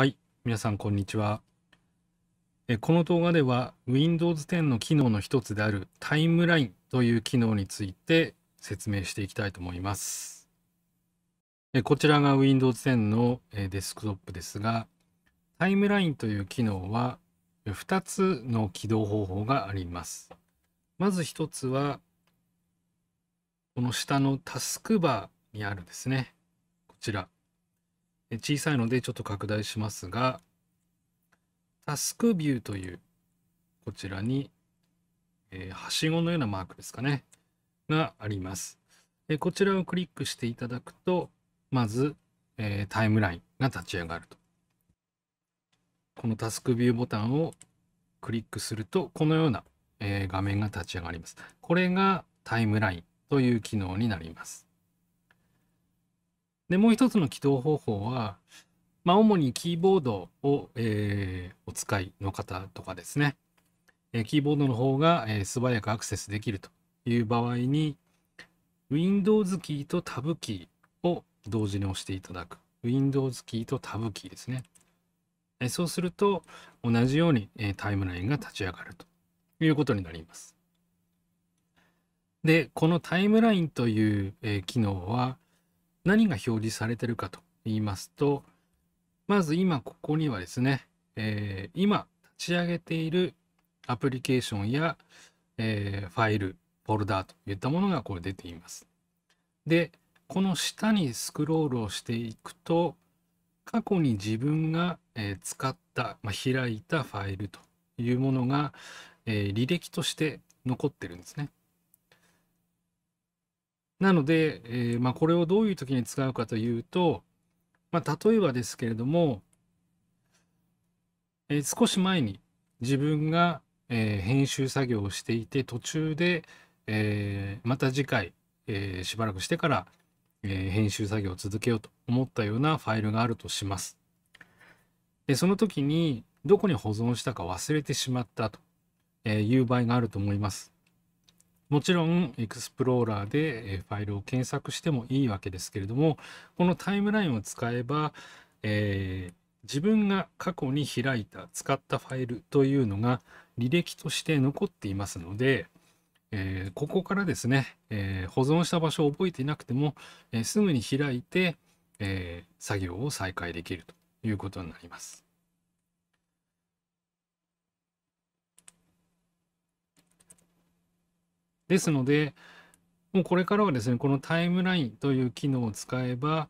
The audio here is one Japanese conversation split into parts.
はい、皆さんこんにちは。えこの動画では Windows 10の機能の一つであるタイムラインという機能について説明していきたいと思います。えこちらが Windows 10のデスクトップですが、タイムラインという機能は2つの起動方法があります。まず1つは、この下のタスクバーにあるですね。こちら。小さいのでちょっと拡大しますが、タスクビューという、こちらに、えー、はしごのようなマークですかね、があります。えこちらをクリックしていただくと、まず、えー、タイムラインが立ち上がると。このタスクビューボタンをクリックすると、このような、えー、画面が立ち上がります。これがタイムラインという機能になります。で、もう一つの起動方法は、まあ、主にキーボードを、えー、お使いの方とかですね、えー、キーボードの方が、えー、素早くアクセスできるという場合に、Windows キーと Tab キーを同時に押していただく。Windows キーと Tab キーですね。えそうすると、同じように、えタイムラインが立ち上がるということになります。で、このタイムラインという、え機能は、何が表示されてるかと言いますと、まず今ここにはですね、えー、今立ち上げているアプリケーションや、えー、ファイル、フォルダーといったものがこれ出ています。で、この下にスクロールをしていくと、過去に自分が、え使った、まあ、開いたファイルというものが、え履歴として残ってるんですね。なので、えー、まあ、これをどういう時に使うかというと、まあ、例えばですけれども、えー、少し前に自分が、えー、編集作業をしていて途中で、えまた次回、えしばらくしてから、え編集作業を続けようと思ったようなファイルがあるとします。でその時にどこに保存したか忘れてしまったという場合があると思います。もちろんエクスプローラーでファイルを検索してもいいわけですけれどもこのタイムラインを使えば、えー、自分が過去に開いた使ったファイルというのが履歴として残っていますので、えー、ここからですね、えー、保存した場所を覚えていなくても、えー、すぐに開いて、え作業を再開できるということになります。ですので、もうこれからはですね、このタイムラインという機能を使えば、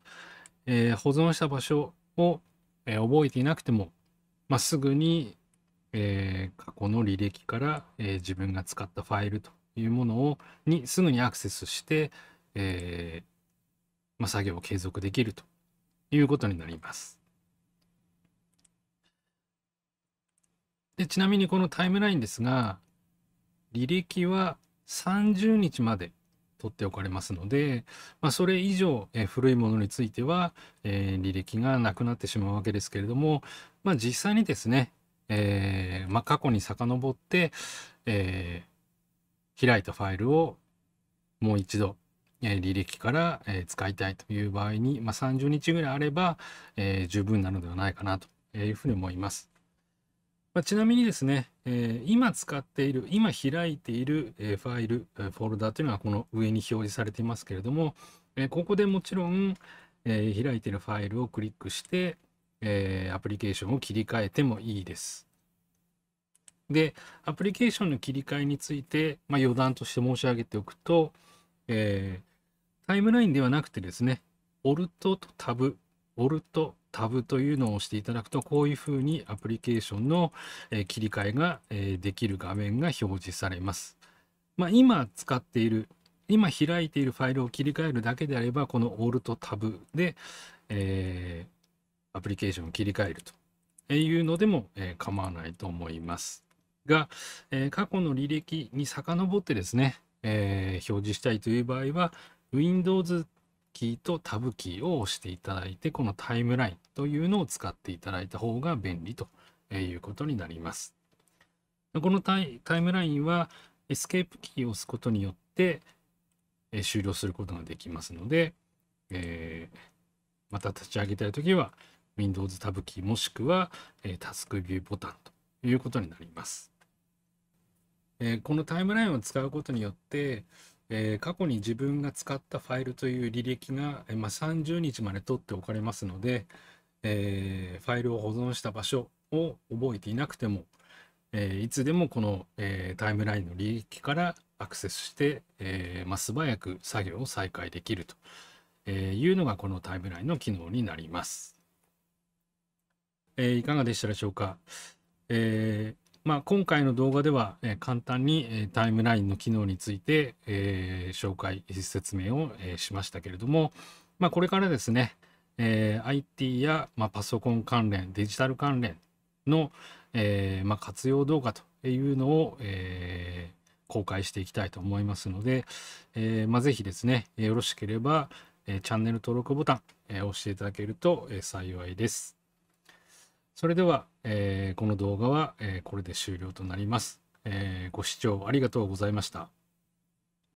えー、保存した場所を、えー、覚えていなくても、まあ、すぐに、えー、過去の履歴から、え自分が使ったファイルというものをにすぐにアクセスして、えまあ、作業を継続できるということになります。でちなみにこのタイムラインですが、履歴は30日まで取っておかれますので、まあ、それ以上、え古いものについては、えー、履歴がなくなってしまうわけですけれども、まあ、実際にですね、えー、まあ、過去に遡って、えー、開いたファイルをもう一度、え履歴から、え使いたいという場合に、ま30日ぐらいあれば、え十分なのではないかなというふうに思います。まあ、ちなみにですね、えー、今使っている、今開いている、えファイル、フォルダというのはこの上に表示されていますけれども、えここでもちろん、え開いているファイルをクリックして、えアプリケーションを切り替えてもいいです。で、アプリケーションの切り替えについて、まあ、余談として申し上げておくと、えタイムラインではなくてですね、オルトとタブ、オルト、タブというのを押していただくと、こういうふうにアプリケーションの切り替えができる画面が表示されます。まあ、今使っている、今開いているファイルを切り替えるだけであれば、この Alt タブで、えー、アプリケーションを切り替えるというのでも、えー、構わないと思います。が、えー、過去の履歴に遡ってですね、え表示したいという場合は、Windows キーとタブキーを押していただいて、このタイムラインというのを使っていただいた方が便利ということになります。このタイムラインはエスケープキーを押すことによって終了することができますので、えー、また立ち上げたいときは Windows タブキーもしくはタスクビューボタンということになります。このタイムラインを使うことによって、えー、過去に自分が使ったファイルという履歴が、えー、まあ、30日まで取っておかれますので、えー、ファイルを保存した場所を覚えていなくても、えいつでもこの、えタイムラインの履歴からアクセスして、えまあ、素早く作業を再開できると、えいうのがこのタイムラインの機能になります。えいかがでしたでしょうか、えーまあ、今回の動画では、え簡単に、えタイムラインの機能について、え紹介説明を、えしましたけれども、まあ、これからですね、え IT や、まパソコン関連デジタル関連の、えま活用動画というのを、え公開していきたいと思いますので、えまあ、ぜひですねよろしければチャンネル登録ボタン、え押していただけると、え幸いです。それでは、えー、この動画は、えー、これで終了となります、えー、ご視聴ありがとうございました。